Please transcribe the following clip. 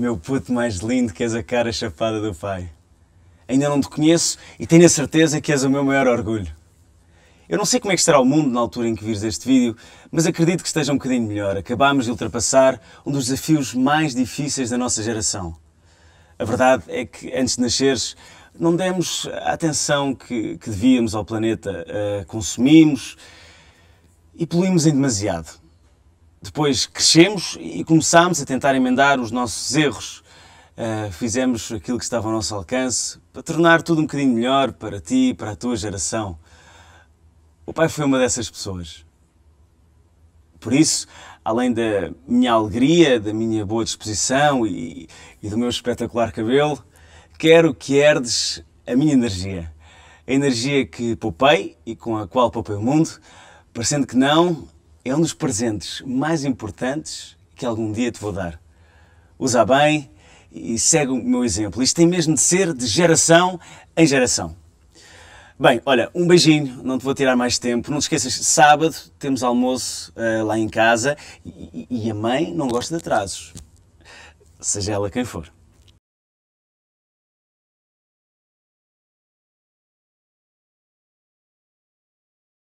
Meu puto mais lindo que és a cara chapada do pai. Ainda não te conheço e tenho a certeza que és o meu maior orgulho. Eu não sei como é que estará o mundo na altura em que vires este vídeo, mas acredito que esteja um bocadinho melhor. Acabámos de ultrapassar um dos desafios mais difíceis da nossa geração. A verdade é que antes de nasceres não demos a atenção que, que devíamos ao planeta. Uh, consumimos e poluímos em demasiado. Depois crescemos e começámos a tentar emendar os nossos erros. Uh, fizemos aquilo que estava ao nosso alcance para tornar tudo um bocadinho melhor para ti e para a tua geração. O pai foi uma dessas pessoas. Por isso, além da minha alegria, da minha boa disposição e, e do meu espetacular cabelo, quero que herdes a minha energia. A energia que poupei e com a qual poupei o mundo, parecendo que não, é um dos presentes mais importantes que algum dia te vou dar. Usa bem e segue o meu exemplo. Isto tem mesmo de ser de geração em geração. Bem, olha, um beijinho, não te vou tirar mais tempo. Não te esqueças, sábado temos almoço uh, lá em casa e, e a mãe não gosta de atrasos, seja ela quem for.